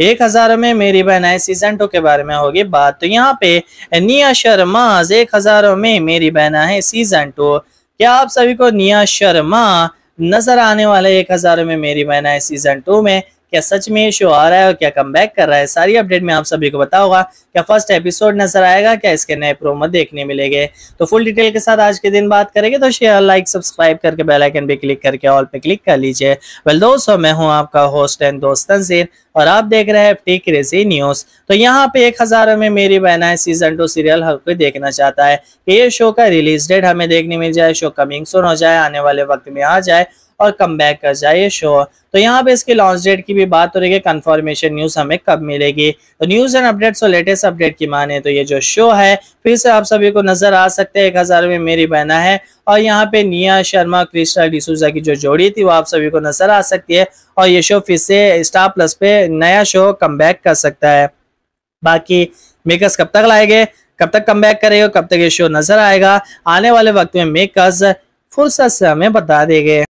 एक हजार में मेरी बहनाएं सीजन टू के बारे में होगी बात तो यहाँ पे निया शर्मा एक हजार में मेरी बहना है सीजन टू क्या आप सभी को निया शर्मा नजर आने वाले एक हजार में मेरी बहना है सीजन टू में क्या सच में ये शो आ रहा है और क्या कम कर रहा है सारी अपडेट में आप सभी को बताओगा क्या फर्स्ट एपिसोड नजर आएगा क्या इसके नए प्रोमो देखने मिलेंगे तो फुल डिटेल के साथ आज के दिन बात करेंगे तो शेयर लाइक सब्सक्राइब करके बेलाइकन भी क्लिक करके ऑल पे क्लिक कर लीजिए वेल दोस्तों मैं हूँ आपका होस्ट एंड दोस्त तंसीर और आप देख रहे हैं टी क्रेजी न्यूज तो यहाँ पे एक हजारों में मेरी बहना है सीजन टू सीरियल हर कोई देखना चाहता है ये शो का रिलीज डेट हमें देखने मिल जाए शो कमिंग सुन हो जाए आने वाले वक्त में आ जाए और कम बैक कर जाए शो तो यहाँ पे इसकी लॉन्च डेट की भी बात हो रही है कंफर्मेशन न्यूज हमें कब मिलेगी तो न्यूज एंड अपडेट्स और लेटेस्ट अपडेट की माने तो ये जो शो है फिर से आप सभी को नजर आ सकते हैं एक हजार में मेरी बहना है और यहाँ पे निया शर्मा कृष्णा डिसूजा की जो जोड़ी थी वो आप सभी को नजर आ सकती है और ये शो फिर से स्टार प्लस पे नया शो कम कर सकता है बाकी मेकर्स कब तक लाएंगे कब तक कम बैक करेगा कब तक ये शो नजर आएगा आने वाले वक्त में मेकर्स फुर्सत से हमें बता देंगे